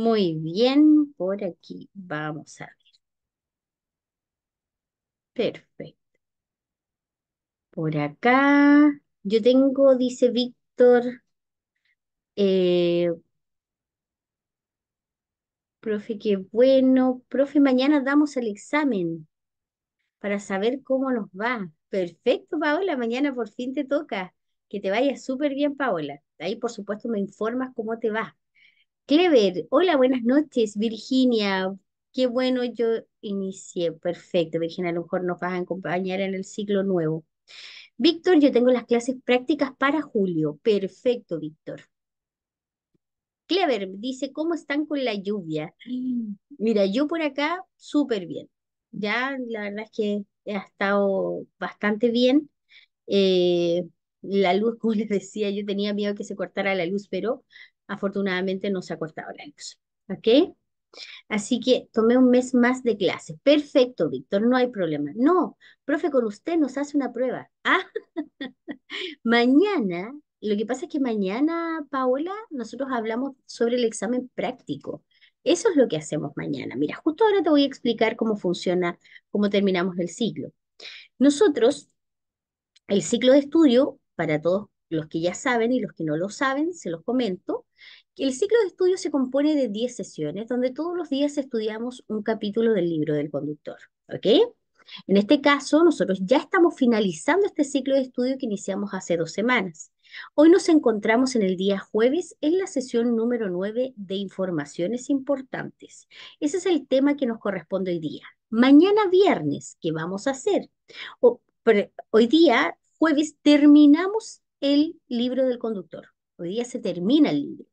Muy bien, por aquí vamos a ver. Perfecto. Por acá, yo tengo, dice Víctor, eh, profe, qué bueno. Profe, mañana damos el examen para saber cómo nos va. Perfecto, Paola, mañana por fin te toca. Que te vaya súper bien, Paola. Ahí, por supuesto, me informas cómo te va. Clever, hola, buenas noches, Virginia. Qué bueno, yo inicié. Perfecto, Virginia, a lo mejor nos vas a acompañar en el ciclo nuevo. Víctor, yo tengo las clases prácticas para julio. Perfecto, Víctor. Clever, dice, ¿cómo están con la lluvia? Mira, yo por acá súper bien. Ya, la verdad es que he estado bastante bien. Eh, la luz, como les decía, yo tenía miedo que se cortara la luz, pero afortunadamente no se ha cortado la luz. ¿Ok? Así que tomé un mes más de clases. Perfecto, Víctor, no hay problema. No, profe, con usted nos hace una prueba. Ah, mañana, lo que pasa es que mañana, Paola, nosotros hablamos sobre el examen práctico. Eso es lo que hacemos mañana. Mira, justo ahora te voy a explicar cómo funciona, cómo terminamos el ciclo. Nosotros, el ciclo de estudio, para todos los que ya saben y los que no lo saben, se los comento, que el ciclo de estudio se compone de 10 sesiones, donde todos los días estudiamos un capítulo del libro del conductor. ¿Ok? En este caso, nosotros ya estamos finalizando este ciclo de estudio que iniciamos hace dos semanas. Hoy nos encontramos en el día jueves en la sesión número 9 de informaciones importantes. Ese es el tema que nos corresponde hoy día. Mañana viernes, ¿qué vamos a hacer? hoy día, jueves, terminamos el libro del conductor. Hoy día se termina el libro.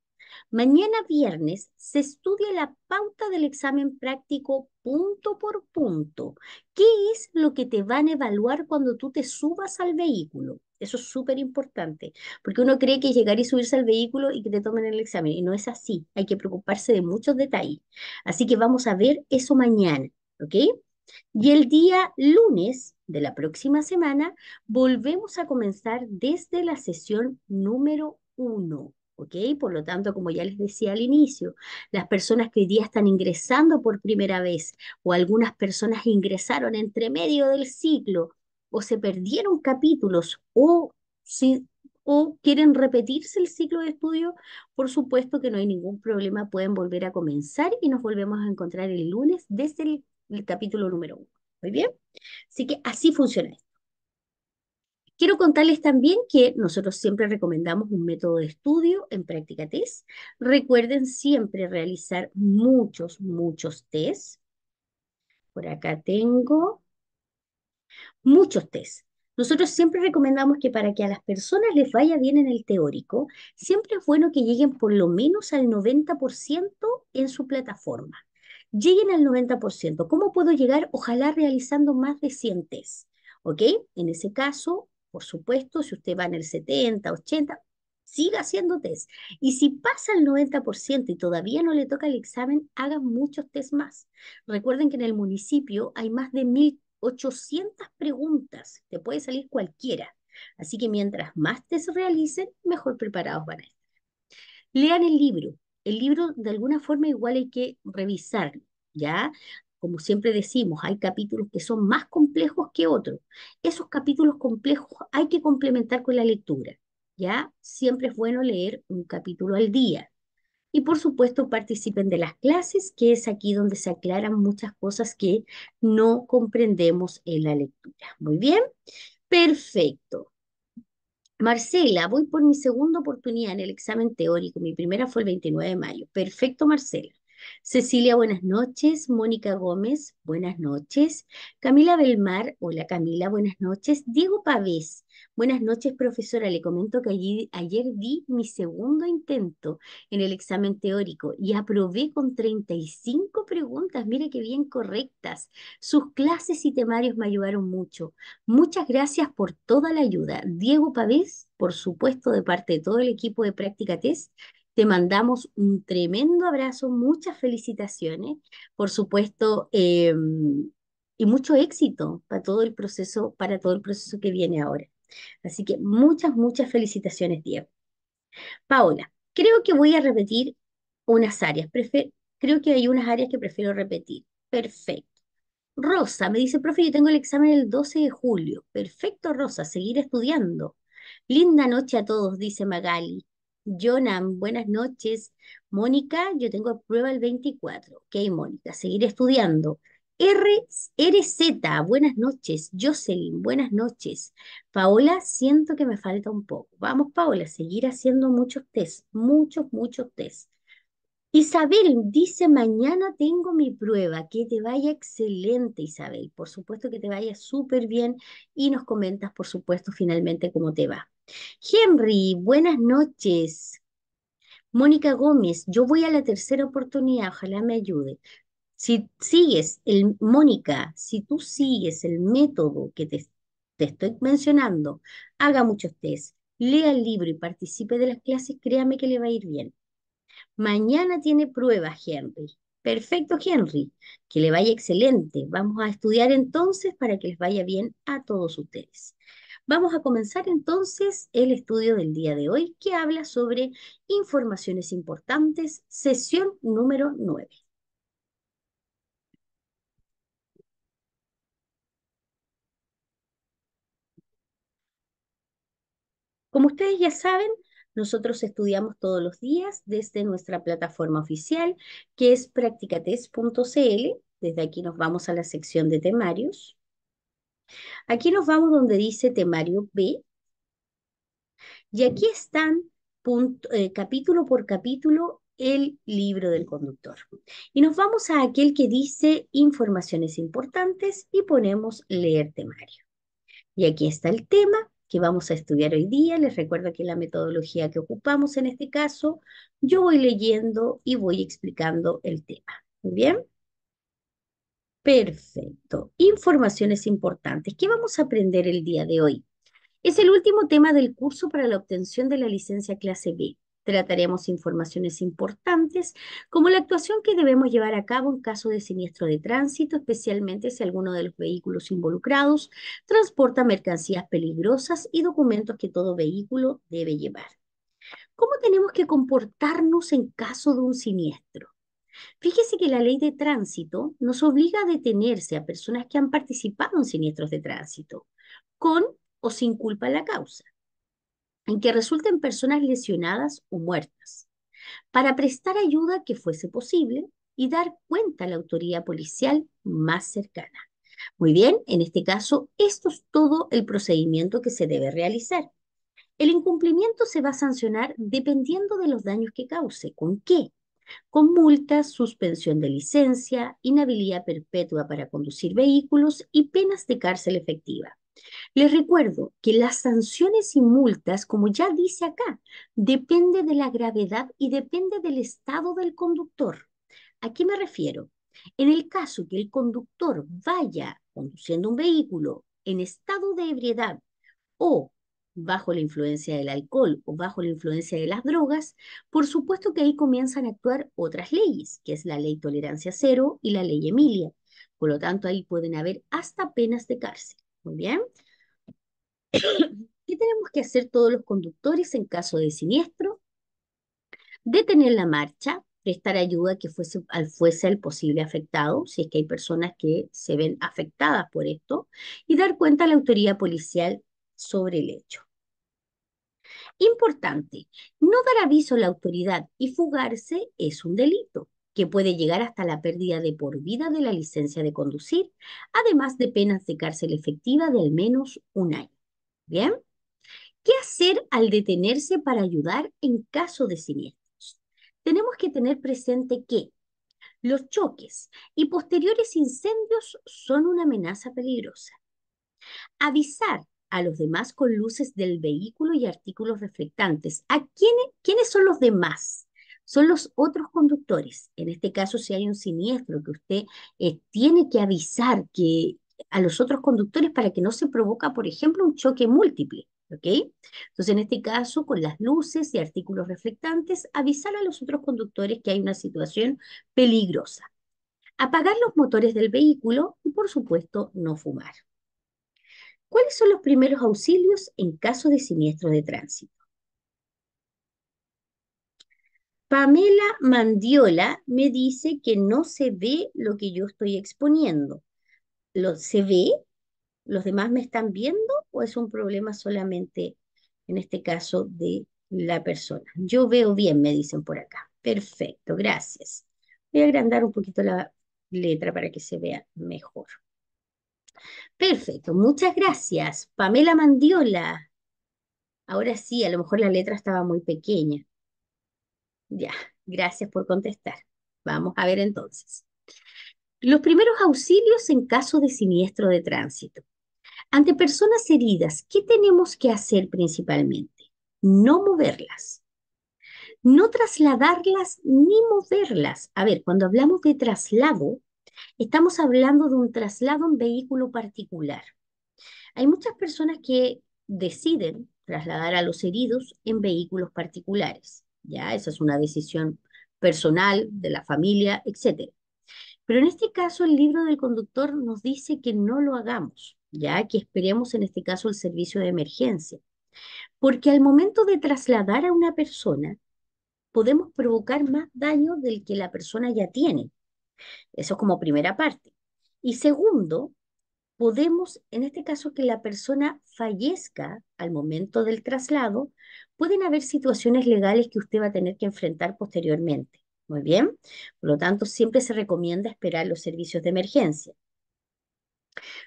Mañana viernes se estudia la pauta del examen práctico punto por punto. ¿Qué es lo que te van a evaluar cuando tú te subas al vehículo? Eso es súper importante, porque uno cree que llegar y subirse al vehículo y que te tomen el examen, y no es así. Hay que preocuparse de muchos detalles. Así que vamos a ver eso mañana, ¿ok? Y el día lunes de la próxima semana volvemos a comenzar desde la sesión número uno. ¿ok? Por lo tanto, como ya les decía al inicio, las personas que hoy día están ingresando por primera vez o algunas personas ingresaron entre medio del ciclo o se perdieron capítulos o, o quieren repetirse el ciclo de estudio, por supuesto que no hay ningún problema, pueden volver a comenzar y nos volvemos a encontrar el lunes desde el el capítulo número uno. Muy bien. Así que así funciona esto. Quiero contarles también que nosotros siempre recomendamos un método de estudio en práctica test. Recuerden siempre realizar muchos, muchos test. Por acá tengo muchos test. Nosotros siempre recomendamos que para que a las personas les vaya bien en el teórico, siempre es bueno que lleguen por lo menos al 90% en su plataforma lleguen al 90%. ¿Cómo puedo llegar? Ojalá realizando más de 100 test. ¿Ok? En ese caso, por supuesto, si usted va en el 70, 80, siga haciendo test. Y si pasa el 90% y todavía no le toca el examen, haga muchos test más. Recuerden que en el municipio hay más de 1.800 preguntas. Te puede salir cualquiera. Así que mientras más test realicen, mejor preparados van a estar. Lean el libro, el libro de alguna forma igual hay que revisarlo, ¿ya? Como siempre decimos, hay capítulos que son más complejos que otros. Esos capítulos complejos hay que complementar con la lectura, ¿ya? Siempre es bueno leer un capítulo al día. Y por supuesto participen de las clases, que es aquí donde se aclaran muchas cosas que no comprendemos en la lectura. Muy bien, perfecto. Marcela, voy por mi segunda oportunidad en el examen teórico. Mi primera fue el 29 de mayo. Perfecto, Marcela. Cecilia, buenas noches. Mónica Gómez, buenas noches. Camila Belmar, hola Camila, buenas noches. Diego Pavés, Buenas noches, profesora. Le comento que ayer di mi segundo intento en el examen teórico y aprobé con 35 preguntas, mira qué bien correctas. Sus clases y temarios me ayudaron mucho. Muchas gracias por toda la ayuda. Diego Pavés, por supuesto, de parte de todo el equipo de Práctica Test, te mandamos un tremendo abrazo, muchas felicitaciones, por supuesto, em, y mucho éxito para todo el proceso, para todo el proceso que viene ahora. Así que muchas, muchas felicitaciones, Diego. Paola, creo que voy a repetir unas áreas. creo que hay unas áreas que prefiero repetir. Perfecto. Rosa me dice, profe, yo tengo el examen el 12 de julio. Perfecto, Rosa, seguir estudiando. Linda noche a todos, dice Magali. Jonan, buenas noches. Mónica, yo tengo prueba el 24. Ok, Mónica, seguir estudiando. RZ, buenas noches. Jocelyn, buenas noches. Paola, siento que me falta un poco. Vamos, Paola, seguir haciendo muchos test, muchos, muchos test. Isabel dice, mañana tengo mi prueba, que te vaya excelente Isabel, por supuesto que te vaya súper bien y nos comentas, por supuesto, finalmente cómo te va. Henry, buenas noches. Mónica Gómez, yo voy a la tercera oportunidad, ojalá me ayude. Si sigues el, Mónica, si tú sigues el método que te, te estoy mencionando, haga muchos test, lea el libro y participe de las clases, créame que le va a ir bien. Mañana tiene pruebas, Henry. Perfecto, Henry. Que le vaya excelente. Vamos a estudiar entonces para que les vaya bien a todos ustedes. Vamos a comenzar entonces el estudio del día de hoy que habla sobre informaciones importantes, sesión número 9. Como ustedes ya saben, nosotros estudiamos todos los días desde nuestra plataforma oficial, que es practicates.cl. Desde aquí nos vamos a la sección de temarios. Aquí nos vamos donde dice temario B. Y aquí están eh, capítulo por capítulo el libro del conductor. Y nos vamos a aquel que dice informaciones importantes y ponemos leer temario. Y aquí está el tema que vamos a estudiar hoy día. Les recuerdo que la metodología que ocupamos en este caso, yo voy leyendo y voy explicando el tema. bien? Perfecto. Informaciones importantes. ¿Qué vamos a aprender el día de hoy? Es el último tema del curso para la obtención de la licencia clase B. Trataremos informaciones importantes como la actuación que debemos llevar a cabo en caso de siniestro de tránsito, especialmente si alguno de los vehículos involucrados transporta mercancías peligrosas y documentos que todo vehículo debe llevar. ¿Cómo tenemos que comportarnos en caso de un siniestro? Fíjese que la ley de tránsito nos obliga a detenerse a personas que han participado en siniestros de tránsito, con o sin culpa la causa en que resulten personas lesionadas o muertas, para prestar ayuda que fuese posible y dar cuenta a la autoridad policial más cercana. Muy bien, en este caso, esto es todo el procedimiento que se debe realizar. El incumplimiento se va a sancionar dependiendo de los daños que cause. ¿Con qué? Con multas, suspensión de licencia, inhabilidad perpetua para conducir vehículos y penas de cárcel efectiva. Les recuerdo que las sanciones y multas, como ya dice acá, depende de la gravedad y depende del estado del conductor. ¿A qué me refiero? En el caso que el conductor vaya conduciendo un vehículo en estado de ebriedad o bajo la influencia del alcohol o bajo la influencia de las drogas, por supuesto que ahí comienzan a actuar otras leyes, que es la ley tolerancia cero y la ley Emilia. Por lo tanto, ahí pueden haber hasta penas de cárcel. Muy bien. ¿Qué tenemos que hacer todos los conductores en caso de siniestro? Detener la marcha, prestar ayuda que fuese, al, fuese posible afectado, si es que hay personas que se ven afectadas por esto, y dar cuenta a la autoridad policial sobre el hecho. Importante, no dar aviso a la autoridad y fugarse es un delito que puede llegar hasta la pérdida de por vida de la licencia de conducir, además de penas de cárcel efectiva de al menos un año. ¿Bien? ¿Qué hacer al detenerse para ayudar en caso de siniestros? Tenemos que tener presente que los choques y posteriores incendios son una amenaza peligrosa. Avisar a los demás con luces del vehículo y artículos reflectantes. ¿A quién, quiénes son los demás? son los otros conductores. En este caso, si hay un siniestro que usted eh, tiene que avisar que, a los otros conductores para que no se provoca, por ejemplo, un choque múltiple. ¿ok? Entonces, en este caso, con las luces y artículos reflectantes, avisar a los otros conductores que hay una situación peligrosa. Apagar los motores del vehículo y, por supuesto, no fumar. ¿Cuáles son los primeros auxilios en caso de siniestro de tránsito? Pamela Mandiola me dice que no se ve lo que yo estoy exponiendo. ¿Lo, ¿Se ve? ¿Los demás me están viendo o es un problema solamente en este caso de la persona? Yo veo bien, me dicen por acá. Perfecto, gracias. Voy a agrandar un poquito la letra para que se vea mejor. Perfecto, muchas gracias. Pamela Mandiola. Ahora sí, a lo mejor la letra estaba muy pequeña. Ya, gracias por contestar. Vamos a ver entonces. Los primeros auxilios en caso de siniestro de tránsito. Ante personas heridas, ¿qué tenemos que hacer principalmente? No moverlas. No trasladarlas ni moverlas. A ver, cuando hablamos de traslado, estamos hablando de un traslado en vehículo particular. Hay muchas personas que deciden trasladar a los heridos en vehículos particulares. ¿ya? Esa es una decisión personal de la familia, etc. Pero en este caso el libro del conductor nos dice que no lo hagamos, ya que esperemos en este caso el servicio de emergencia. Porque al momento de trasladar a una persona, podemos provocar más daño del que la persona ya tiene. Eso es como primera parte. Y segundo, podemos, en este caso que la persona fallezca al momento del traslado, pueden haber situaciones legales que usted va a tener que enfrentar posteriormente. Muy bien, por lo tanto, siempre se recomienda esperar los servicios de emergencia.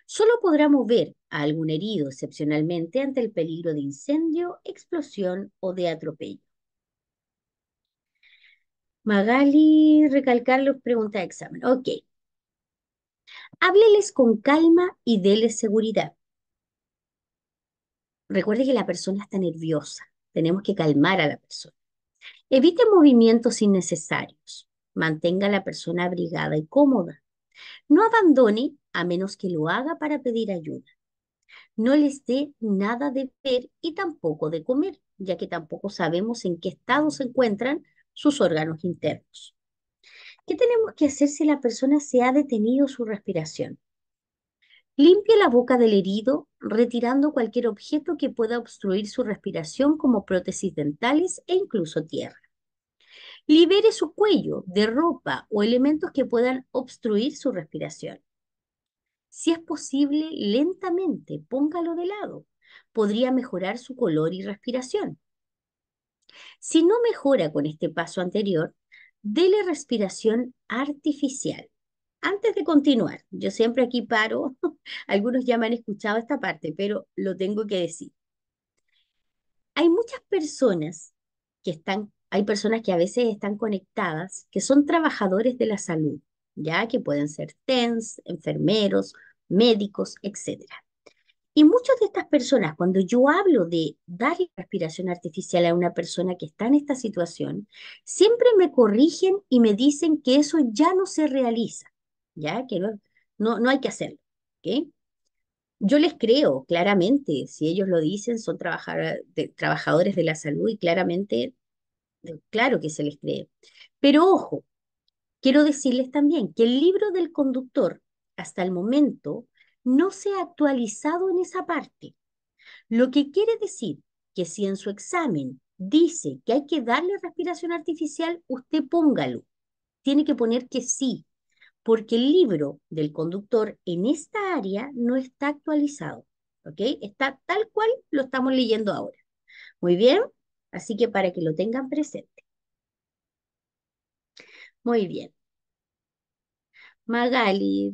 Solo podrá mover a algún herido excepcionalmente ante el peligro de incendio, explosión o de atropello. Magali, recalcar los preguntas de examen. Ok, Hábleles con calma y déles seguridad. Recuerde que la persona está nerviosa. Tenemos que calmar a la persona. Evite movimientos innecesarios. Mantenga a la persona abrigada y cómoda. No abandone a menos que lo haga para pedir ayuda. No les dé nada de ver y tampoco de comer, ya que tampoco sabemos en qué estado se encuentran sus órganos internos. ¿Qué tenemos que hacer si la persona se ha detenido su respiración? Limpia la boca del herido retirando cualquier objeto que pueda obstruir su respiración como prótesis dentales e incluso tierra. Libere su cuello de ropa o elementos que puedan obstruir su respiración. Si es posible, lentamente póngalo de lado. Podría mejorar su color y respiración. Si no mejora con este paso anterior, la respiración artificial. Antes de continuar, yo siempre aquí paro, algunos ya me han escuchado esta parte, pero lo tengo que decir. Hay muchas personas que están, hay personas que a veces están conectadas, que son trabajadores de la salud, ya que pueden ser TENS, enfermeros, médicos, etcétera y muchas de estas personas, cuando yo hablo de dar respiración artificial a una persona que está en esta situación, siempre me corrigen y me dicen que eso ya no se realiza, ya que no, no, hay que hacerlo. Yo les creo claramente, si ellos lo dicen, son trabajadores de la salud y claramente, claro que se les cree. Pero ojo, quiero decirles también que el libro del conductor, hasta el momento, no se ha actualizado en esa parte. Lo que quiere decir que si en su examen dice que hay que darle respiración artificial, usted póngalo. Tiene que poner que sí, porque el libro del conductor en esta área no está actualizado. ¿Ok? Está tal cual lo estamos leyendo ahora. Muy bien, así que para que lo tengan presente. Muy bien. Magali,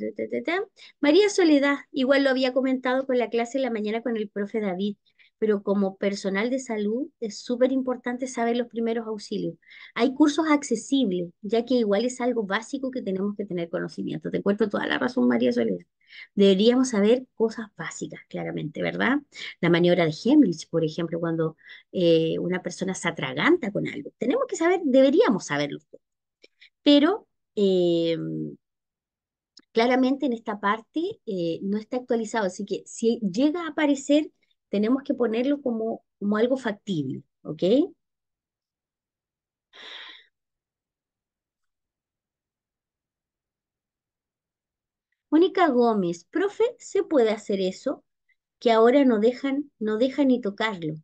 María Soledad, igual lo había comentado con la clase en la mañana con el profe David, pero como personal de salud es súper importante saber los primeros auxilios. Hay cursos accesibles, ya que igual es algo básico que tenemos que tener conocimiento. Te cuento toda la razón, María Soledad. Deberíamos saber cosas básicas, claramente, ¿verdad? La maniobra de Hemlich, por ejemplo, cuando eh, una persona se atraganta con algo. Tenemos que saber, deberíamos saberlo. Pero... Em, claramente en esta parte eh, no está actualizado, así que si llega a aparecer, tenemos que ponerlo como, como algo factible, ¿ok? Mónica Gómez, profe, ¿se puede hacer eso? Que ahora no dejan, no dejan ni tocarlo.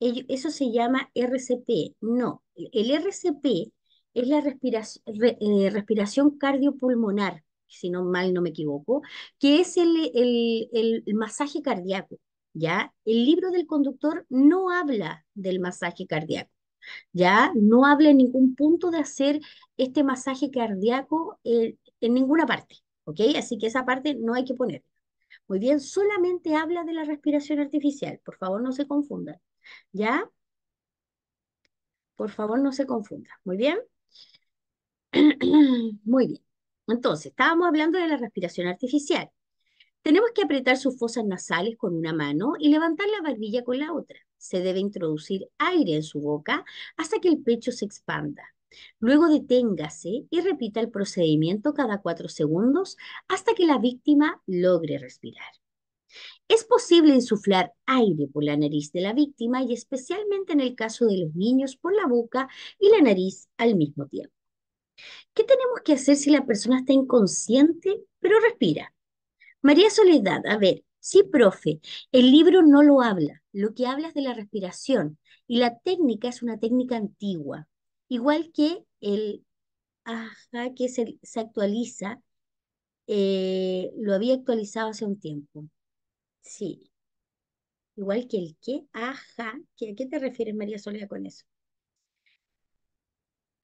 Eso se llama RCP. No, el RCP es la respiración eh, cardiopulmonar si no mal no me equivoco, que es el, el, masaje cardíaco, ¿ya? El libro del conductor no habla del masaje cardíaco. ¿ya? No habla en ningún punto de hacer este masaje cardíaco eh, en ninguna parte, ¿ok? Así que esa parte no hay que ponerla Muy bien, solamente habla de la respiración artificial, por favor no se confundan, ¿ya? Por favor no se confunda, muy bien. Muy bien. Entonces, estábamos hablando de la respiración artificial. Tenemos que apretar sus fosas nasales con una mano y levantar la barbilla con la otra. Se debe introducir aire en su boca hasta que el pecho se expanda. Luego deténgase y repita el procedimiento cada cuatro segundos hasta que la víctima logre respirar. Es posible insuflar aire por la nariz de la víctima y especialmente en el caso de los niños por la boca y la nariz al mismo tiempo. ¿Qué tenemos que hacer si la persona está inconsciente pero respira? María Soledad, a ver, sí, profe, el libro no lo habla, lo que habla es de la respiración y la técnica es una técnica antigua, igual que el ajá que se, actualiza, eh, lo había actualizado hace un tiempo. Sí, igual que el qué, ajá, ¿a qué te refieres María Soledad con eso?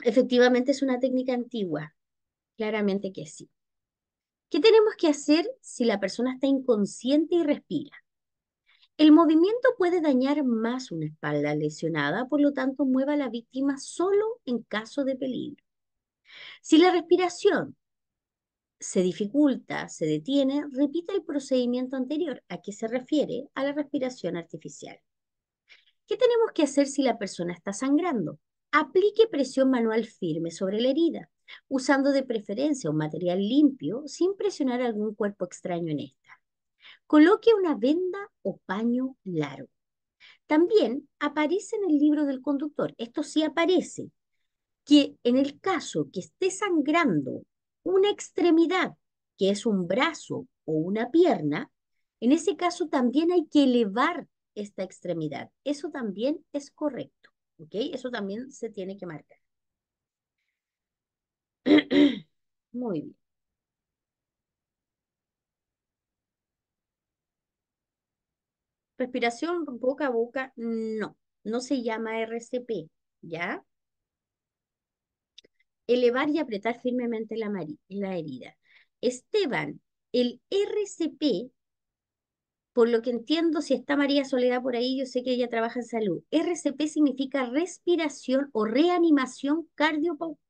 Efectivamente es una técnica antigua, claramente que sí. ¿Qué tenemos que hacer si la persona está inconsciente y respira? El movimiento puede dañar más una espalda lesionada, por lo tanto mueva a la víctima solo en caso de peligro. Si la respiración se dificulta, se detiene, repita el procedimiento anterior, a que se refiere a la respiración artificial. ¿Qué tenemos que hacer si la persona está sangrando? Aplique presión manual firme sobre la herida, usando de preferencia un material limpio sin presionar algún cuerpo extraño en esta. Coloque una venda o paño largo. También aparece en el libro del conductor, esto sí aparece, que en el caso que esté sangrando una extremidad, que es un brazo o una pierna, en ese caso también hay que elevar esta extremidad. Eso también es correcto. ¿Ok? Eso también se tiene que marcar. Muy bien. Respiración boca a boca, no, no se llama RCP, ¿ya? Elevar y apretar firmemente la, la herida. Esteban, el RCP por lo que entiendo, si está María Soledad por ahí, yo sé que ella trabaja en salud. RCP significa respiración o reanimación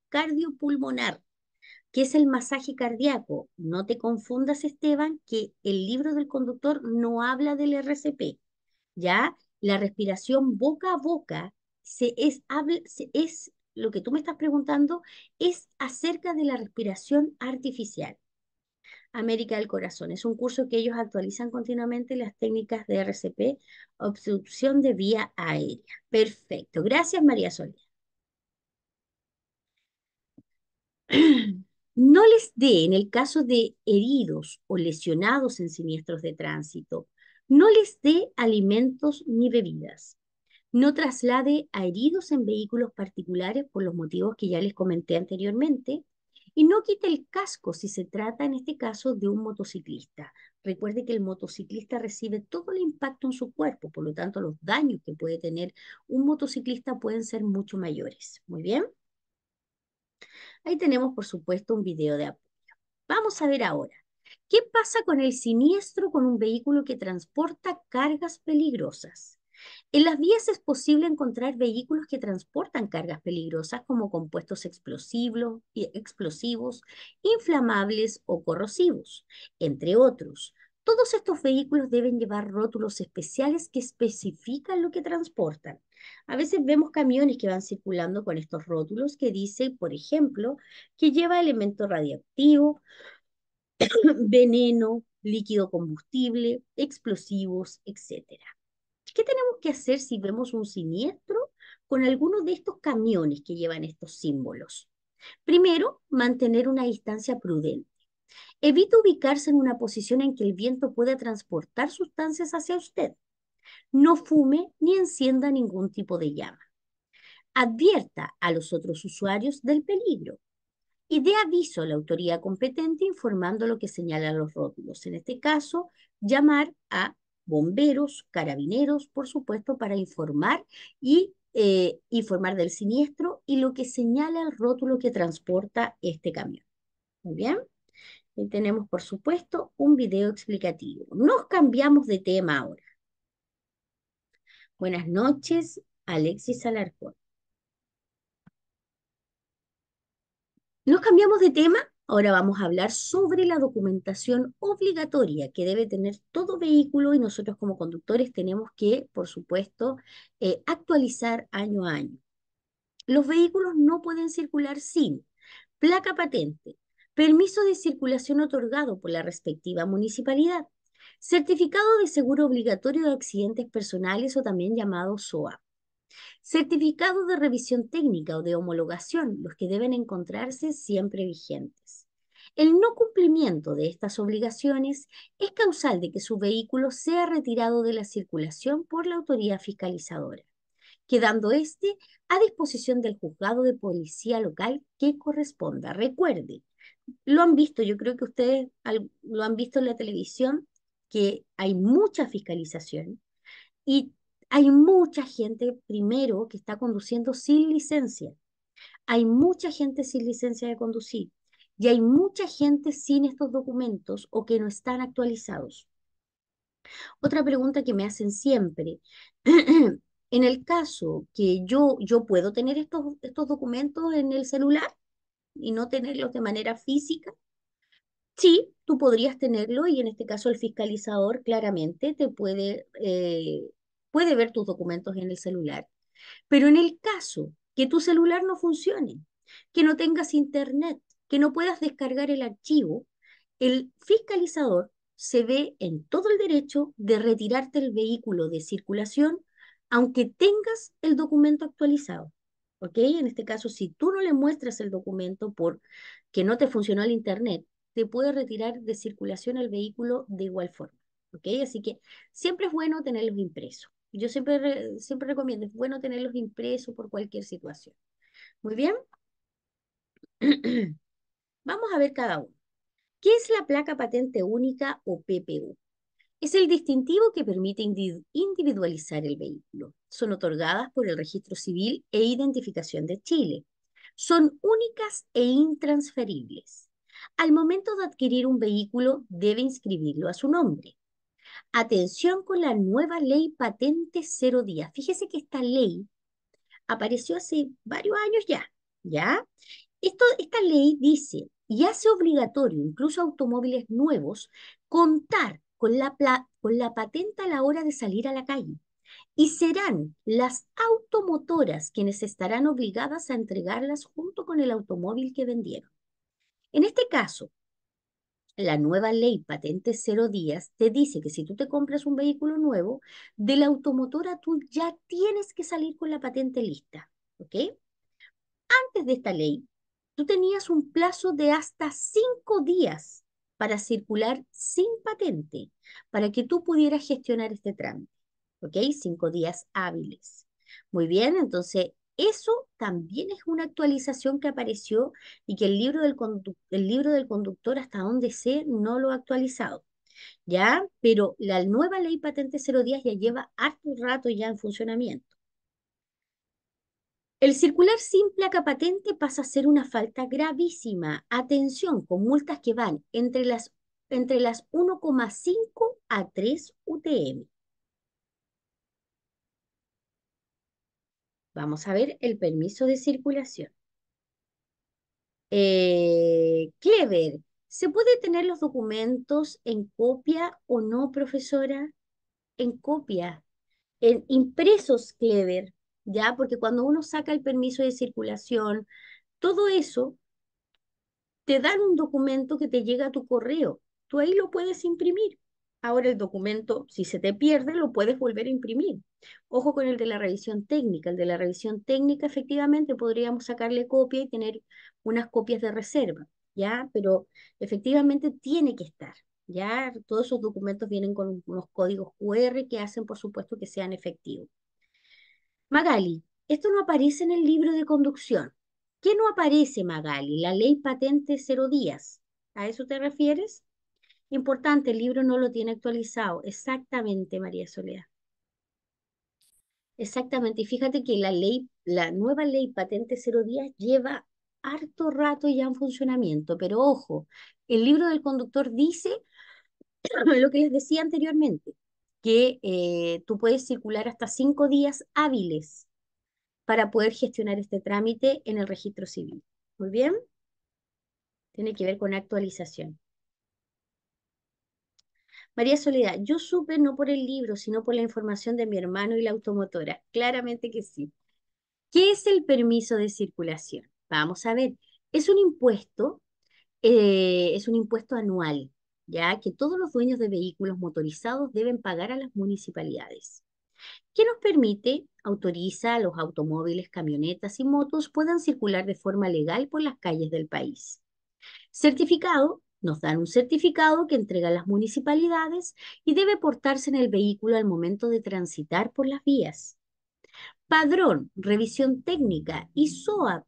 cardiopulmonar, que es el masaje cardíaco. No te confundas, Esteban, que el libro del conductor no habla del RCP. ¿Ya? La respiración boca a boca se es lo que tú me estás preguntando, es acerca de la respiración artificial. América del Corazón. Es un curso que ellos actualizan continuamente las técnicas de RCP, obstrucción de vía aérea. Perfecto. Gracias, María Sol. No les dé, en el caso de heridos o lesionados en siniestros de tránsito, no les dé alimentos ni bebidas. No traslade a heridos en vehículos particulares por los motivos que ya les comenté anteriormente. Y no quite el casco si se trata en este caso de un motociclista. Recuerde que el motociclista recibe todo el impacto en su cuerpo, por lo tanto los daños que puede tener un motociclista pueden ser mucho mayores. Muy bien. Ahí tenemos, por supuesto, un video de apoyo. Vamos a ver ahora, ¿qué pasa con el siniestro con un vehículo que transporta cargas peligrosas? En las vías es posible encontrar vehículos que transportan cargas peligrosas como compuestos explosivos, inflamables o corrosivos, entre otros. Todos estos vehículos deben llevar rótulos especiales que especifican lo que transportan. A veces vemos camiones que van circulando con estos rótulos que dicen, por ejemplo, que lleva elemento radiactivo, veneno, líquido combustible, explosivos, etcétera. ¿Qué tenemos que hacer si vemos un siniestro con alguno de estos camiones que llevan estos símbolos? Primero, mantener una distancia prudente. Evita ubicarse en una posición en que el viento pueda transportar sustancias hacia usted. No fume ni encienda ningún tipo de llama. Advierta a los otros usuarios del peligro y dé aviso a la autoridad competente informando lo que señalan los rótulos. En este caso, llamar a bomberos, carabineros, por supuesto, para informar y eh, informar del siniestro y lo que señala el rótulo que transporta este camión. Muy bien. Y tenemos, por supuesto, un video explicativo. Nos cambiamos de tema ahora. Buenas noches, Alexis Alarcón. Nos cambiamos de tema Ahora vamos a hablar sobre la documentación obligatoria que debe tener todo vehículo y nosotros como conductores tenemos que, por supuesto, eh, actualizar año a año. Los vehículos no pueden circular sin placa patente, permiso de circulación otorgado por la respectiva municipalidad, certificado de seguro obligatorio de accidentes personales o también llamado SOA. Certificado de revisión técnica o de homologación, los que deben encontrarse siempre vigentes. El no cumplimiento de estas obligaciones es causal de que su vehículo sea retirado de la circulación por la autoridad fiscalizadora, quedando este a disposición del juzgado de policía local que corresponda. Recuerde, lo han visto, yo creo que ustedes lo han visto en la televisión, que hay mucha fiscalización y hay mucha gente primero que está conduciendo sin licencia. Hay mucha gente sin licencia de conducir. Y hay mucha gente sin estos documentos o que no están actualizados. Otra pregunta que me hacen siempre. en el caso que yo, yo puedo tener estos, estos documentos en el celular y no tenerlos de manera física, sí, tú podrías tenerlo y en este caso el fiscalizador claramente te puede, eh, puede ver tus documentos en el celular. Pero en el caso que tu celular no funcione, que no tengas internet, que no puedas descargar el archivo, el fiscalizador se ve en todo el derecho de retirarte el vehículo de circulación aunque tengas el documento actualizado. ¿Ok? En este caso, si tú no le muestras el documento porque no te funcionó el internet, te puede retirar de circulación el vehículo de igual forma. ¿Ok? Así que siempre es bueno tenerlos impresos. Yo siempre, siempre recomiendo, es bueno tenerlos impresos por cualquier situación. Muy bien. Vamos a ver cada uno. ¿Qué es la placa patente única o PPU? Es el distintivo que permite individualizar el vehículo. Son otorgadas por el Registro Civil e Identificación de Chile. Son únicas e intransferibles. Al momento de adquirir un vehículo, debe inscribirlo a su nombre. Atención con la nueva ley patente cero días. Fíjese que esta ley apareció hace varios años ya, ¿ya? esta ley dice y hace obligatorio, incluso automóviles nuevos, contar con la, con la patente a la hora de salir a la calle. Y serán las automotoras quienes estarán obligadas a entregarlas junto con el automóvil que vendieron. En este caso, la nueva ley patente cero días te dice que si tú te compras un vehículo nuevo, de la automotora tú ya tienes que salir con la patente lista. ¿Ok? Antes de esta ley, tú tenías un plazo de hasta cinco días para circular sin patente, para que tú pudieras gestionar este trámite. ¿Ok? Cinco días hábiles. Muy bien, entonces eso también es una actualización que apareció y que el libro del, el libro del conductor, hasta donde sé, no lo ha actualizado. ¿Ya? Pero la nueva ley patente días ya lleva harto rato ya en funcionamiento. El circular sin placa patente pasa a ser una falta gravísima. Atención, con multas que van entre las, entre las 1,5 a 3 UTM. Vamos a ver el permiso de circulación. Eh, Clever, ¿se puede tener los documentos en copia o no, profesora? En copia. En impresos, Clever. ¿ya? Porque cuando uno saca el permiso de circulación, todo eso te dan un documento que te llega a tu correo. Tú ahí lo puedes imprimir. Ahora el documento, si se te pierde, lo puedes volver a imprimir. Ojo con el de la revisión técnica. El de la revisión técnica, efectivamente, podríamos sacarle copia y tener unas copias de reserva, ¿ya? Pero efectivamente tiene que estar, ¿ya? Todos esos documentos vienen con unos códigos QR que hacen, por supuesto, que sean efectivos. Magali, esto no aparece en el libro de conducción. ¿Qué no aparece, Magali? La ley patente cero días. ¿A eso te refieres? Importante, el libro no lo tiene actualizado. Exactamente, María Soledad. Exactamente. Y fíjate que la ley, la nueva ley patente cero días lleva harto rato ya en funcionamiento, pero ojo, el libro del conductor dice lo que les decía anteriormente que eh, tú puedes circular hasta cinco días hábiles para poder gestionar este trámite en el registro civil. Muy bien. Tiene que ver con actualización. María Soledad, yo supe no por el libro, sino por la información de mi hermano y la automotora. Claramente que sí. ¿Qué es el permiso de circulación? Vamos a ver. Es un impuesto, eh, es un impuesto anual ya que todos los dueños de vehículos motorizados deben pagar a las municipalidades, que nos permite, autoriza a los automóviles, camionetas y motos puedan circular de forma legal por las calles del país. Certificado, nos dan un certificado que entregan las municipalidades y debe portarse en el vehículo al momento de transitar por las vías. Padrón, revisión técnica y SOAP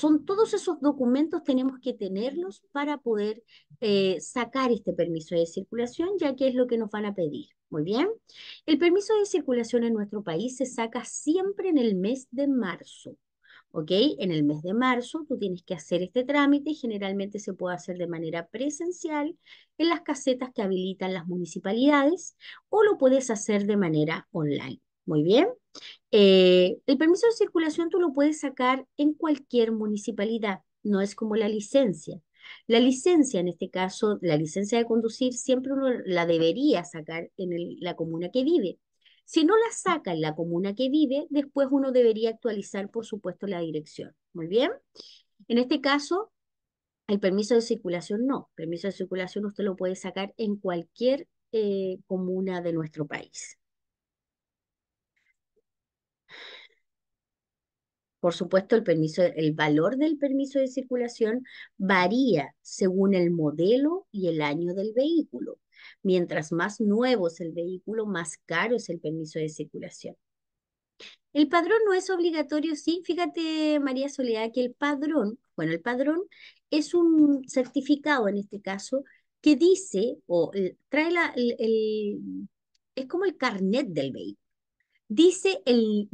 son todos esos documentos tenemos que tenerlos para poder eh, sacar este permiso de circulación, ya que es lo que nos van a pedir. Muy bien. El permiso de circulación en nuestro país se saca siempre en el mes de marzo. ¿ok? En el mes de marzo tú tienes que hacer este trámite, generalmente se puede hacer de manera presencial en las casetas que habilitan las municipalidades o lo puedes hacer de manera online. Muy bien. Eh, el permiso de circulación tú lo puedes sacar en cualquier municipalidad, no es como la licencia. La licencia, en este caso, la licencia de conducir, siempre uno la debería sacar en la comuna que vive. Si no la saca en la comuna que vive, después uno debería actualizar, por supuesto, la dirección. Muy bien. En este caso, el permiso de circulación no. El permiso de circulación usted lo puede sacar en cualquier eh, comuna de nuestro país. Por supuesto, el, permiso, el valor del permiso de circulación varía según el modelo y el año del vehículo. Mientras más nuevo es el vehículo, más caro es el permiso de circulación. El padrón no es obligatorio, sí. Fíjate, María Soledad, que el padrón, bueno, el padrón es un certificado en este caso que dice o eh, trae la, es como el carnet del vehículo. Dice el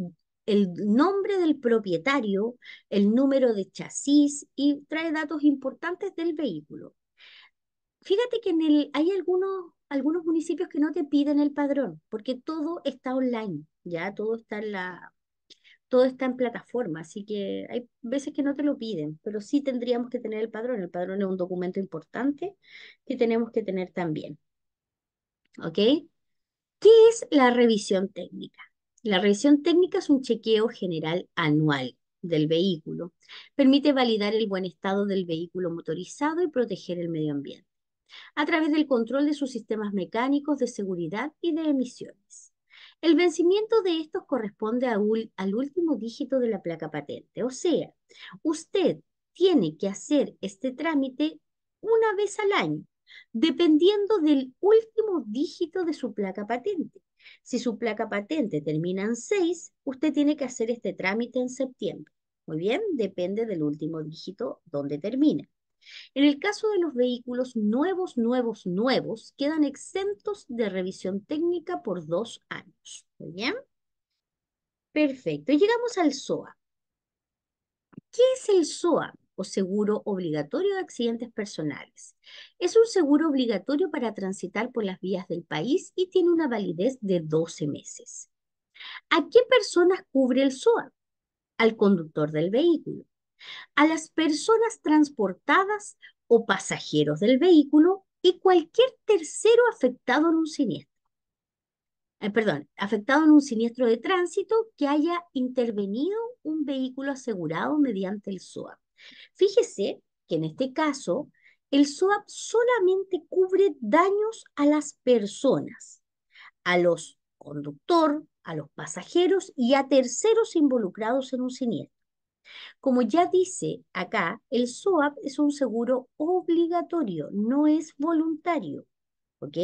el nombre del propietario, el número de chasis y trae datos importantes del vehículo. Fíjate que en el, hay algunos, algunos municipios que no te piden el padrón, porque todo está online, ya todo está en la, todo está en plataforma, así que hay veces que no te lo piden, pero sí tendríamos que tener el padrón. El padrón es un documento importante que tenemos que tener también. ¿Ok? ¿Qué es la revisión técnica? La revisión técnica es un chequeo general anual del vehículo. Permite validar el buen estado del vehículo motorizado y proteger el medio ambiente a través del control de sus sistemas mecánicos de seguridad y de emisiones. El vencimiento de estos corresponde al último dígito de la placa patente, o sea, usted tiene que hacer este trámite una vez al año, dependiendo del último dígito de su placa patente. Si su placa patente termina en 6, usted tiene que hacer este trámite en septiembre. Muy bien, depende del último dígito donde termina. En el caso de los vehículos nuevos, nuevos, nuevos, quedan exentos de revisión técnica por dos años. Muy bien. Perfecto. Llegamos al SOA. ¿Qué es el SOA? o seguro obligatorio de accidentes personales. Es un seguro obligatorio para transitar por las vías del país y tiene una validez de 12 meses. ¿A qué personas cubre el SOA? Al conductor del vehículo, a las personas transportadas o pasajeros del vehículo y cualquier tercero afectado en un siniestro. Eh, perdón, afectado en un siniestro de tránsito que haya intervenido un vehículo asegurado mediante el SOAP. Fíjese que en este caso, el SOAP solamente cubre daños a las personas, a los conductores, a los pasajeros y a terceros involucrados en un siniestro. Como ya dice acá, el SOAP es un seguro obligatorio, no es voluntario. ¿Ok?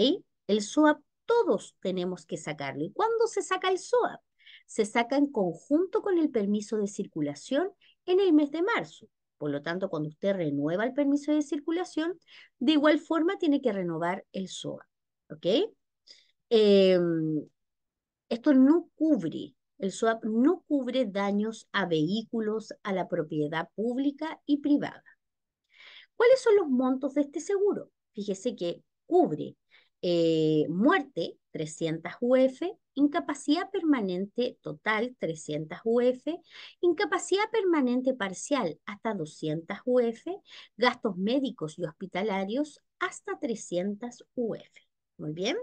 El SOAP todos tenemos que sacarlo. ¿Y cuándo se saca el SOAP? Se saca en conjunto con el permiso de circulación en el mes de marzo. Por lo tanto, cuando usted renueva el permiso de circulación, de igual forma tiene que renovar el SOAP, ¿Ok? Em, esto no cubre, el SOAP no cubre daños a vehículos, a la propiedad pública y privada. ¿Cuáles son los montos de este seguro? Fíjese que cubre eh, muerte 300 UF, incapacidad permanente total 300 UF, incapacidad permanente parcial hasta 200 UF, gastos médicos y hospitalarios hasta 300 UF. Muy bien,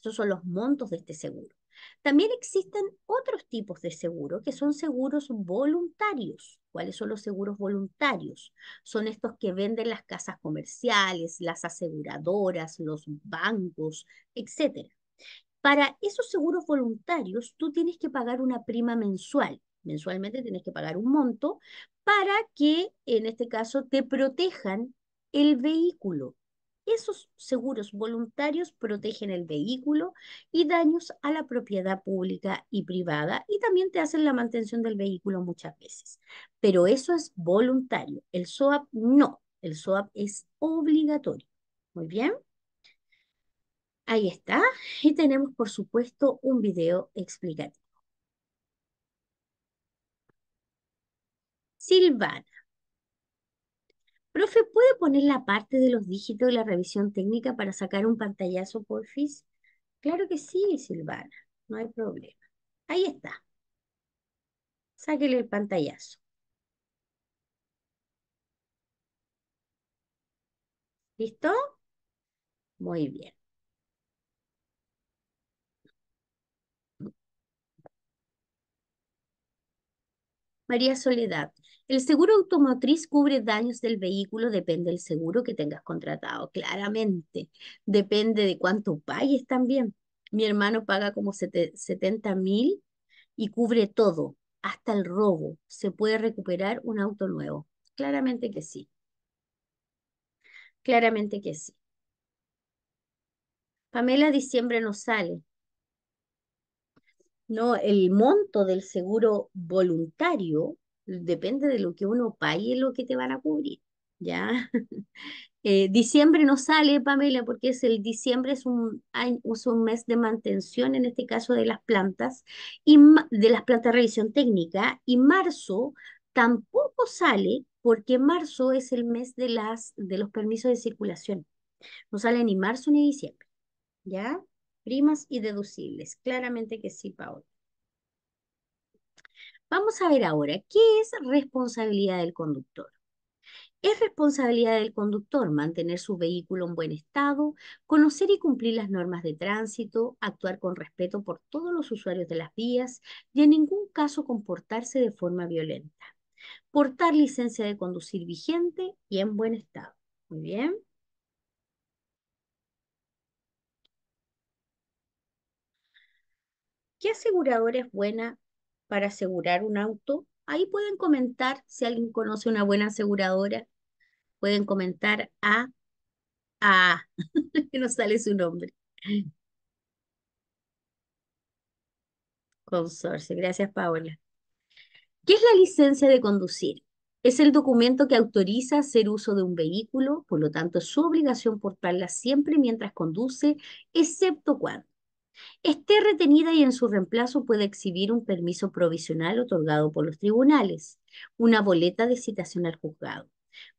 esos son los montos de este seguro. También existen otros tipos de seguro que son seguros voluntarios. ¿Cuáles son los seguros voluntarios? Son estos que venden las casas comerciales, las aseguradoras, los bancos, etc. Para esos seguros voluntarios, tú tienes que pagar una prima mensual. Mensualmente tienes que pagar un monto para que, en este caso, te protejan el vehículo esos seguros voluntarios protegen el vehículo y daños a la propiedad pública y privada y también te hacen la mantención del vehículo muchas veces. Pero eso es voluntario. El SOAP no. El SOAP es obligatorio. Muy bien. Ahí está. Y tenemos, por supuesto, un video explicativo. Silvana. Profe, ¿puede poner la parte de los dígitos de la revisión técnica para sacar un pantallazo por FIS? Claro que sí, Silvana, no hay problema. Ahí está. Sáquele el pantallazo. ¿Listo? Muy bien. María Soledad, el seguro automotriz cubre daños del vehículo, depende del seguro que tengas contratado, claramente. Depende de cuánto pagues también. Mi hermano paga como 70 mil y cubre todo, hasta el robo. ¿Se puede recuperar un auto nuevo? Claramente que sí. Claramente que sí. Pamela, diciembre no sale. No, el monto del seguro voluntario depende de lo que uno pague lo que te van a cubrir, ¿ya? Eh, diciembre no sale, Pamela, porque es el diciembre es un, un mes de mantención, en este caso de las plantas, y de las plantas de revisión técnica, y marzo tampoco sale porque marzo es el mes de, las, de los permisos de circulación. No sale ni marzo ni diciembre, ¿ya? Primas y deducibles, claramente que sí, Paola. Vamos a ver ahora, ¿qué es responsabilidad del conductor? Es responsabilidad del conductor mantener su vehículo en buen estado, conocer y cumplir las normas de tránsito, actuar con respeto por todos los usuarios de las vías y en ningún caso comportarse de forma violenta. Portar licencia de conducir vigente y en buen estado. Muy bien. ¿Qué aseguradora es buena para asegurar un auto, ahí pueden comentar si alguien conoce una buena aseguradora, pueden comentar a a que no sale su nombre. Consorcio, gracias Paola. ¿Qué es la licencia de conducir? Es el documento que autoriza hacer uso de un vehículo, por lo tanto es su obligación portarla siempre mientras conduce, excepto cuando esté retenida y en su reemplazo puede exhibir un permiso provisional otorgado por los tribunales, una boleta de citación al juzgado.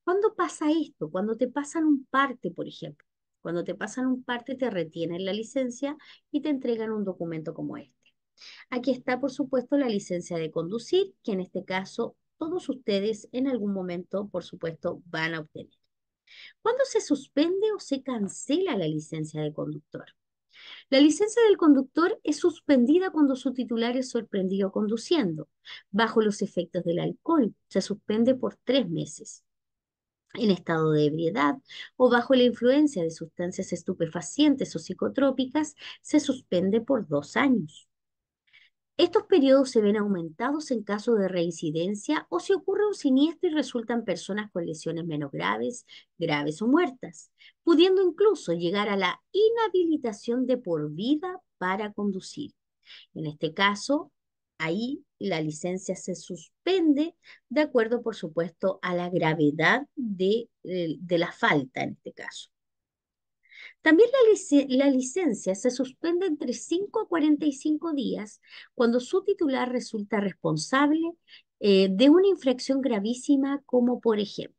¿Cuándo pasa esto? Cuando te pasan un parte, por ejemplo. Cuando te pasan un parte, te retienen la licencia y te entregan un documento como este. Aquí está, por supuesto, la licencia de conducir, que en este caso todos ustedes en algún momento, por supuesto, van a obtener. ¿Cuándo se suspende o se cancela la licencia de conductor? La licencia del conductor es suspendida cuando su titular es sorprendido conduciendo. Bajo los efectos del alcohol, se suspende por tres meses. En estado de ebriedad o bajo la influencia de sustancias estupefacientes o psicotrópicas, se suspende por dos años. Estos periodos se ven aumentados en caso de reincidencia o si ocurre un siniestro y resultan personas con lesiones menos graves, graves o muertas, pudiendo incluso llegar a la inhabilitación de por vida para conducir. En este caso, ahí la licencia se suspende de acuerdo, por supuesto, a la gravedad de, eh, de la falta en este caso. También la, licencia se suspende entre 5 a 45 días cuando su titular resulta responsable eh, de una infracción gravísima como por ejemplo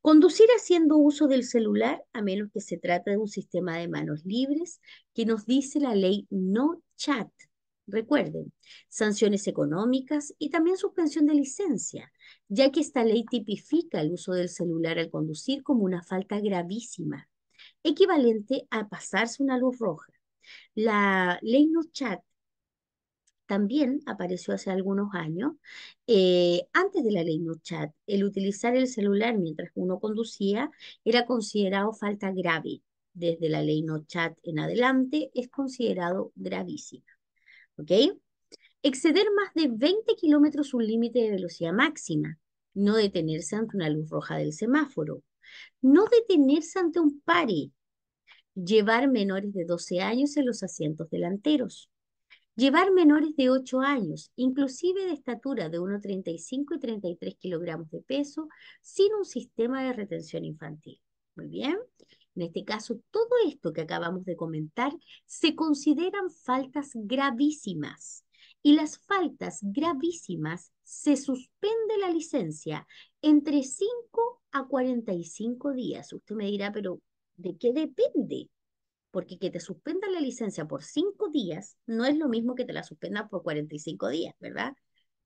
conducir haciendo uso del celular a menos que se trate de un sistema de manos libres que nos dice la ley no chat. Recuerden, sanciones económicas y también suspensión de licencia, ya que esta ley tipifica el uso del celular al conducir como una falta gravísima equivalente a pasarse una luz roja. La ley chat también apareció hace algunos años, eh, antes de la ley chat, el utilizar el celular mientras uno conducía era considerado falta grave. Desde la ley no chat en adelante es considerado gravísima. ¿Ok? Exceder más de 20 kilómetros un límite de velocidad máxima. No detenerse ante una luz roja del semáforo. No detenerse ante un pari. Llevar menores de 12 años en los asientos delanteros. Llevar menores de 8 años, inclusive de estatura de 1,35 y 33 kilogramos de peso, sin un sistema de retención infantil. Muy bien. En este caso, todo esto que acabamos de comentar se consideran faltas gravísimas y las faltas gravísimas se suspende la licencia entre 5 a 45 días. Usted me dirá, pero ¿de qué depende? Porque que te suspendan la licencia por 5 días no es lo mismo que te la suspendan por 45 días, ¿verdad?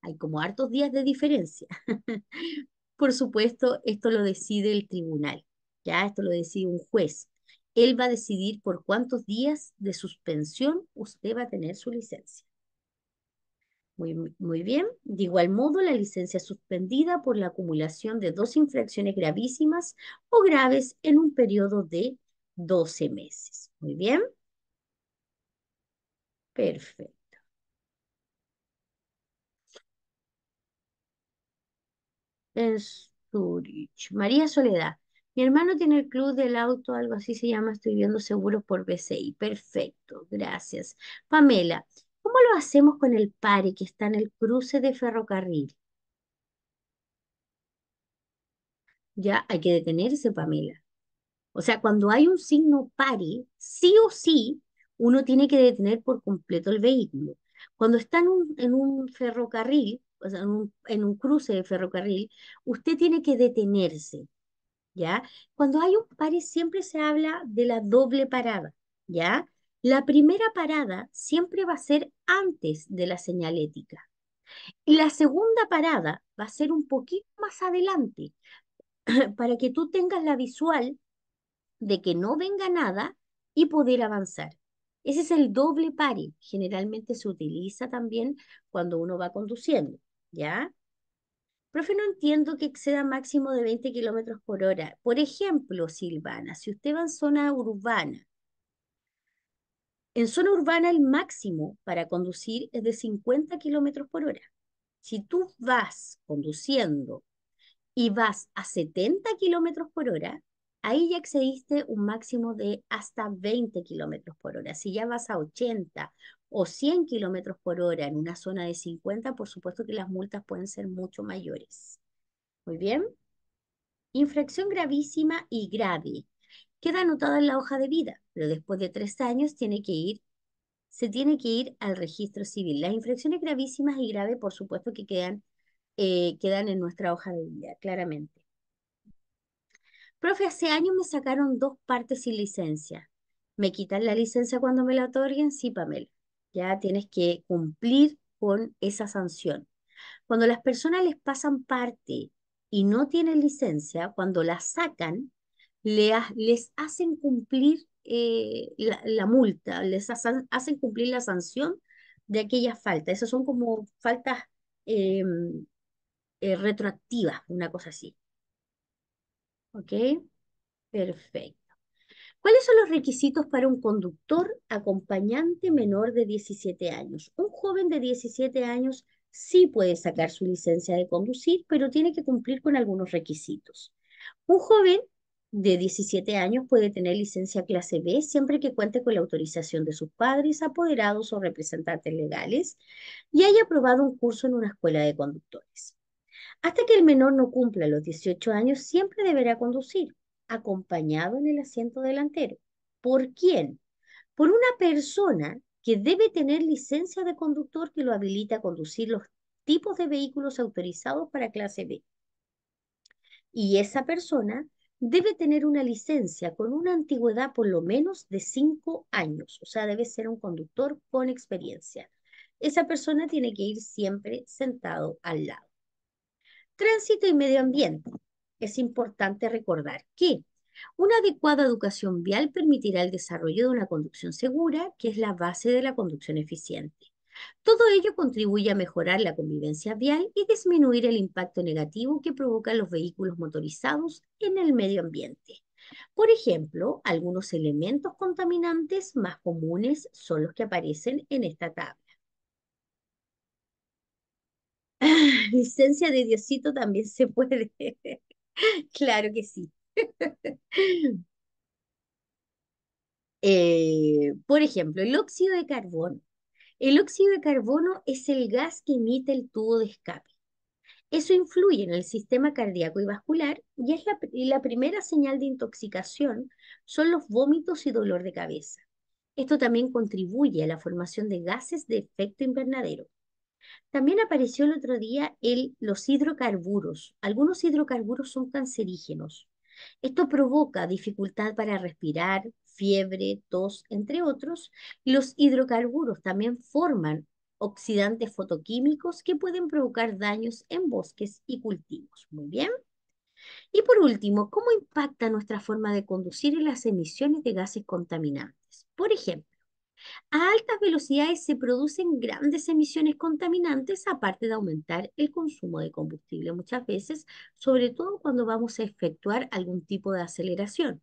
Hay como hartos días de diferencia. por supuesto, esto lo decide el tribunal, ya esto lo decide un juez. Él va a decidir por cuántos días de suspensión usted va a tener su licencia. Muy, bien. De igual modo, la licencia suspendida por la acumulación de dos infracciones gravísimas o graves en un periodo de 12 meses. Muy bien. Perfecto. En Zurich. María Soledad. Mi hermano tiene el club del auto, algo así se llama, estoy viendo seguro por BCI. Perfecto, gracias. Pamela, ¿Cómo lo hacemos con el Pare que está en el cruce de ferrocarril? Ya hay que detenerse, Pamela. O sea, cuando hay un signo pare, sí o sí, uno tiene que detener por completo el vehículo. Cuando está en un, ferrocarril, o sea, en un, en un cruce de ferrocarril, usted tiene que detenerse, ¿ya? Cuando hay un pare siempre se habla de la doble parada, ¿ya? la primera parada siempre va a ser antes de la señalética. Y la segunda parada va a ser un poquito más adelante, para que tú tengas la visual de que no venga nada y poder avanzar. Ese es el doble pari. Generalmente se utiliza también cuando uno va conduciendo, ¿ya? Profe, no entiendo que exceda máximo de 20 kilómetros por hora. Por ejemplo, Silvana, si usted va en zona urbana en zona urbana el máximo para conducir es de 50 kilómetros por hora. Si tú vas conduciendo y vas a 70 kilómetros por hora, ahí ya excediste un máximo de hasta 20 kilómetros por hora. Si ya vas a 80 o 100 kilómetros por hora en una zona de 50, por supuesto que las multas pueden ser mucho mayores. Muy bien. Infracción gravísima y grave queda anotada en la hoja de vida, pero después de tres años tiene que ir, se tiene que ir al registro civil. Las infracciones gravísimas y graves, por supuesto, que quedan, eh, quedan en nuestra hoja de vida, claramente. Profe, hace años me sacaron dos partes sin licencia. ¿Me quitan la licencia cuando me la otorguen? Sí, Pamela. Ya tienes que cumplir con esa sanción. Cuando las personas les pasan parte y no tienen licencia, cuando la sacan, les hacen cumplir eh, la, multa, les hacen, cumplir la sanción de aquella falta. Esas son como faltas em, eh, retroactivas, una cosa así. ¿Ok? Perfecto. ¿Cuáles son los requisitos para un conductor acompañante menor de 17 años? Un joven de 17 años sí puede sacar su licencia de conducir, pero tiene que cumplir con algunos requisitos. Un joven de 17 años puede tener licencia clase B siempre que cuente con la autorización de sus padres, apoderados o representantes legales y haya aprobado un curso en una escuela de conductores. Hasta que el menor no cumpla los 18 años, siempre deberá conducir, acompañado en el asiento delantero. ¿Por quién? Por una persona que debe tener licencia de conductor que lo habilita a conducir los tipos de vehículos autorizados para clase B. Y esa persona debe tener una licencia con una antigüedad por lo menos de cinco años, o sea, debe ser un conductor con experiencia. Esa persona tiene que ir siempre sentado al lado. Tránsito y medio ambiente. Es importante recordar que una adecuada educación vial permitirá el desarrollo de una conducción segura, que es la base de la conducción eficiente. Todo ello contribuye a mejorar la convivencia vial y disminuir el impacto negativo que provocan los vehículos motorizados en el medio ambiente. Por ejemplo, algunos elementos contaminantes más comunes son los que aparecen en esta tabla. Ah, licencia de Diosito también se puede. claro que sí. Eh, por ejemplo, el óxido de carbono el óxido de carbono es el gas que emite el tubo de escape. Eso influye en el sistema cardíaco y vascular y es la, primera señal de intoxicación son los vómitos y dolor de cabeza. Esto también contribuye a la formación de gases de efecto invernadero. También apareció el otro día el, los hidrocarburos. Algunos hidrocarburos son cancerígenos. Esto provoca dificultad para respirar, fiebre, tos, entre otros, los hidrocarburos también forman oxidantes fotoquímicos que pueden provocar daños en bosques y cultivos. Muy bien. Y por último, ¿cómo impacta nuestra forma de conducir en las emisiones de gases contaminantes? Por ejemplo, a altas velocidades se producen grandes emisiones contaminantes, aparte de aumentar el consumo de combustible muchas veces, sobre todo cuando vamos a efectuar algún tipo de aceleración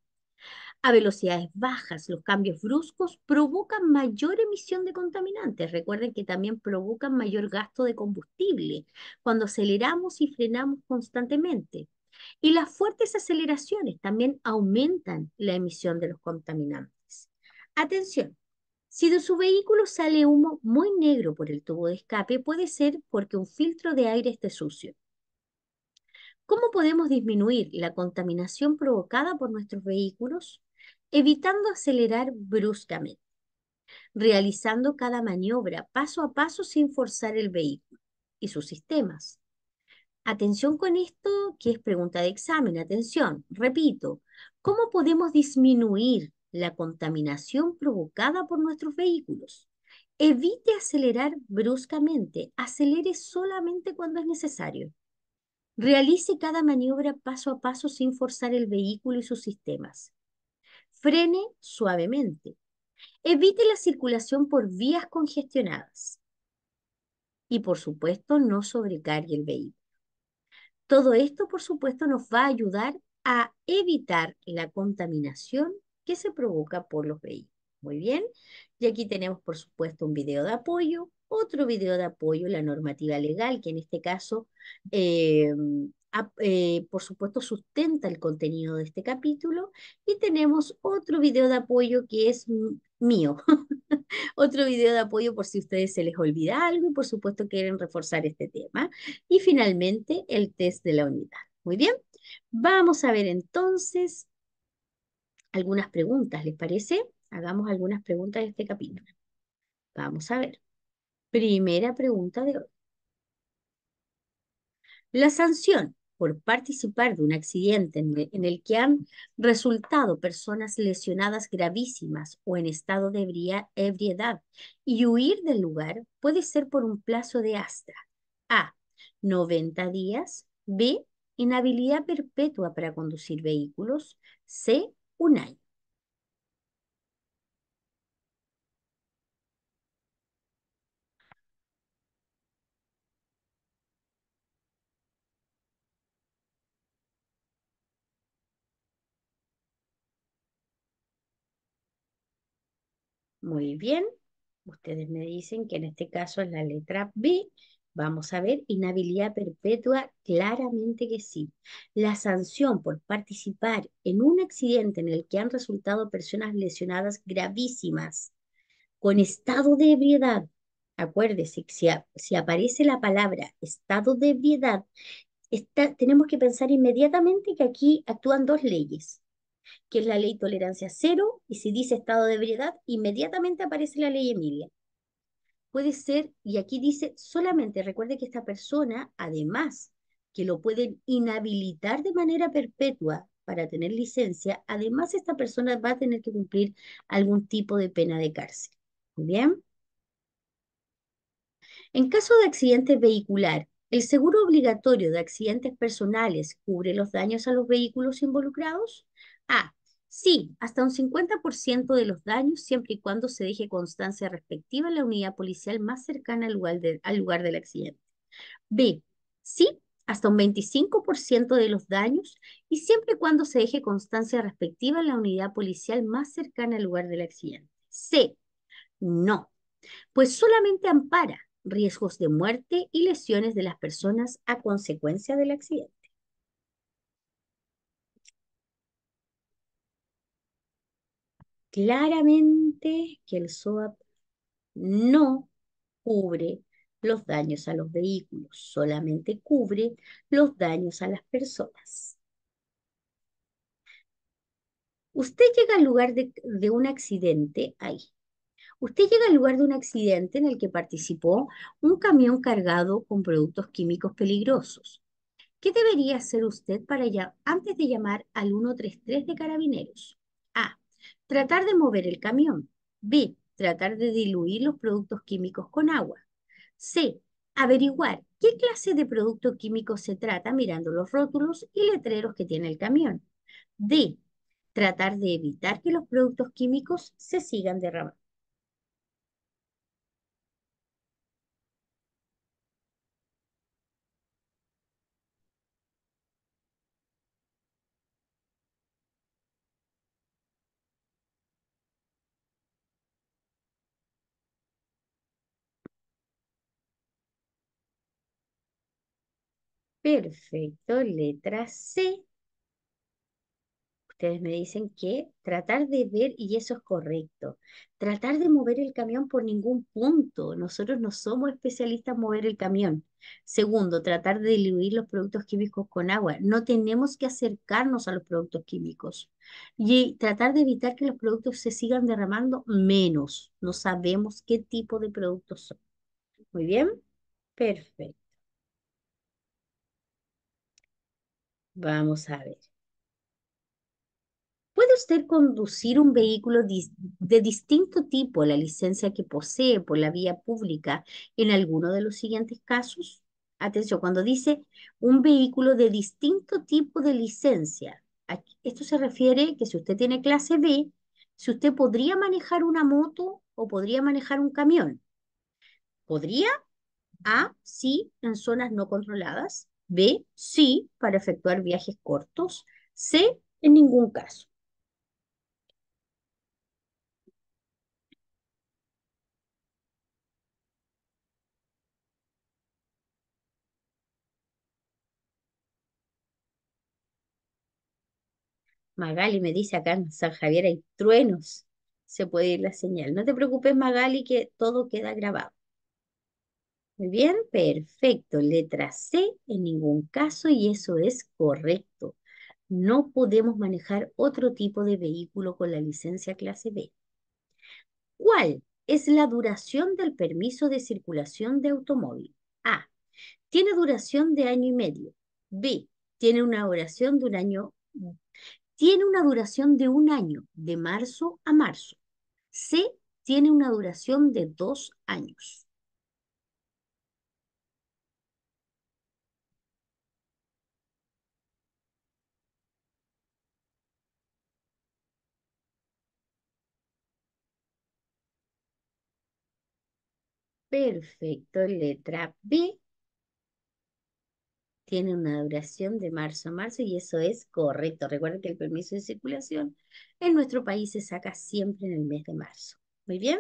a velocidades bajas, los cambios bruscos provocan mayor emisión de contaminantes. Recuerden que también provocan mayor gasto de combustible cuando aceleramos y frenamos constantemente. Y las fuertes aceleraciones también aumentan la emisión de los contaminantes. Atención, si de su vehículo sale humo muy negro por el tubo de escape, puede ser porque un filtro de aire esté sucio. ¿Cómo podemos disminuir la contaminación provocada por nuestros vehículos? evitando acelerar bruscamente, realizando cada maniobra paso a paso sin forzar el vehículo y sus sistemas. Atención con esto, que es pregunta de examen, atención, repito, ¿cómo podemos disminuir la contaminación provocada por nuestros vehículos? Evite acelerar bruscamente, acelere solamente cuando es necesario. Realice cada maniobra paso a paso sin forzar el vehículo y sus sistemas. Frene suavemente. Evite la circulación por vías congestionadas. Y por supuesto, no sobrecargue el vehículo. Todo esto, por supuesto, nos va a ayudar a evitar la contaminación que se provoca por los vehículos. Muy bien. Y aquí tenemos, por supuesto, un video de apoyo, otro video de apoyo, la normativa legal, que en este caso eh, eh, por supuesto, sustenta el contenido de este capítulo. Y tenemos otro video de apoyo que es mío, otro video de apoyo por si a ustedes se les olvida algo y por supuesto quieren reforzar este tema. Y finalmente, el test de la unidad. Muy bien, vamos a ver entonces algunas preguntas, ¿les parece? Hagamos algunas preguntas de este capítulo. Vamos a ver. Primera pregunta de hoy. La sanción por participar de un accidente en el que han resultado personas lesionadas gravísimas o en estado de ebriedad y huir del lugar puede ser por un plazo de hasta A. 90 días, B. Inhabilidad perpetua para conducir vehículos, C. Un año. Muy bien, ustedes me dicen que en este caso es la letra B. Vamos a ver, inhabilidad perpetua, claramente que sí. La sanción por participar en un accidente en el que han resultado personas lesionadas gravísimas con estado de ebriedad. Acuérdese, si, si aparece la palabra estado de ebriedad, está, tenemos que pensar inmediatamente que aquí actúan dos leyes que es la ley tolerancia cero, y si dice estado de ebriedad, inmediatamente aparece la ley Emilia. Puede ser, y aquí dice solamente, recuerde que esta persona, además que lo pueden inhabilitar de manera perpetua para tener licencia, además esta persona va a tener que cumplir algún tipo de pena de cárcel. ¿Muy bien? En caso de accidente vehicular, ¿el seguro obligatorio de accidentes personales cubre los daños a los vehículos involucrados? A. Sí, hasta un 50% de los daños siempre y cuando se deje constancia respectiva en la unidad policial más cercana al lugar, del accidente. B. Sí, hasta un 25% de los daños y siempre y cuando se deje constancia respectiva en la unidad policial más cercana al lugar del accidente. C. No, pues solamente ampara riesgos de muerte y lesiones de las personas a consecuencia del accidente. claramente que el SOAP no cubre los daños a los vehículos, solamente cubre los daños a las personas. Usted llega al lugar de, un accidente ahí. Usted llega al lugar de un accidente en el que participó un camión cargado con productos químicos peligrosos. ¿Qué debería hacer usted para antes de llamar al 133 de carabineros? Tratar de mover el camión. B. Tratar de diluir los productos químicos con agua. C. Averiguar qué clase de producto químico se trata mirando los rótulos y letreros que tiene el camión. D. Tratar de evitar que los productos químicos se sigan derramando. Perfecto, letra C. Ustedes me dicen que tratar de ver, y eso es correcto, tratar de mover el camión por ningún punto. Nosotros no somos especialistas en mover el camión. Segundo, tratar de diluir los productos químicos con agua. No tenemos que acercarnos a los productos químicos. Y tratar de evitar que los productos se sigan derramando menos. No sabemos qué tipo de productos son. Muy bien, perfecto. Vamos a ver. ¿Puede usted conducir un vehículo de distinto tipo a la licencia que posee por la vía pública en alguno de los siguientes casos? Atención, cuando dice un vehículo de distinto tipo de licencia, esto se refiere que si usted tiene clase B, si usted podría manejar una moto o podría manejar un camión. ¿Podría? A, sí, en zonas no controladas. B, sí, para efectuar viajes cortos. C, en ningún caso. Magali me dice acá en San Javier hay truenos. Se puede ir la señal. No te preocupes, Magali, que todo queda grabado. Muy bien, perfecto. Letra C en ningún caso y eso es correcto. No podemos manejar otro tipo de vehículo con la licencia clase B. ¿Cuál es la duración del permiso de circulación de automóvil? A. Tiene duración de año y medio. B. Tiene una duración de un año. Tiene una duración de un año, de marzo a marzo. C. Tiene una duración de dos años. Perfecto. Letra B. Tiene una duración de marzo a marzo y eso es correcto. Recuerden que el permiso de circulación en nuestro país se saca siempre en el mes de marzo. Muy bien.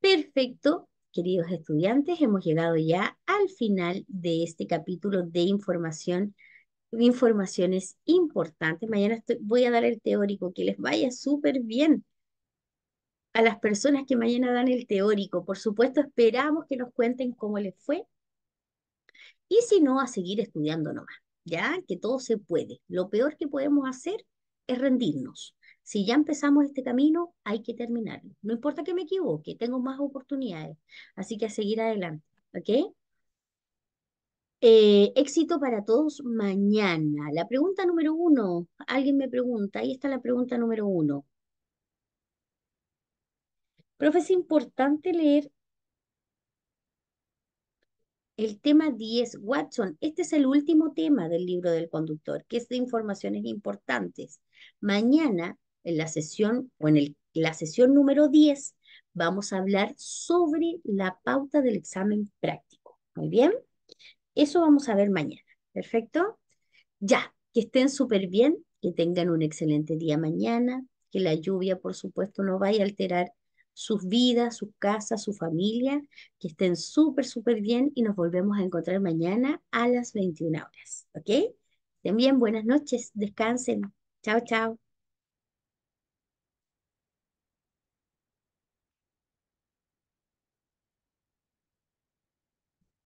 Perfecto. Queridos estudiantes, hemos llegado ya al final de este capítulo de información informaciones importantes. Mañana voy a dar el teórico, que les vaya súper bien a las personas que mañana dan el teórico. Por supuesto, esperamos que nos cuenten cómo les fue. Y si no, a seguir estudiando nomás, ¿ya? Que todo se puede. Lo peor que podemos hacer es rendirnos. Si ya empezamos este camino, hay que terminarlo. No importa que me equivoque, tengo más oportunidades. Así que a seguir adelante, ¿ok? Eh, éxito para todos mañana. La pregunta número uno, alguien me pregunta, ahí está la pregunta número uno. Profe, es importante leer el tema 10, Watson, este es el último tema del libro del conductor, que es de informaciones importantes. Mañana, en la sesión, o en la sesión número 10, vamos a hablar sobre la pauta del examen práctico. Muy bien, eso vamos a ver mañana. Perfecto. Ya, que estén súper bien, que tengan un excelente día mañana, que la lluvia, por supuesto, no vaya a alterar sus vidas, sus casas, su familia, que estén súper, súper bien y nos volvemos a encontrar mañana a las 21 horas, ¿ok? Estén bien, buenas noches, descansen. Chao, chao.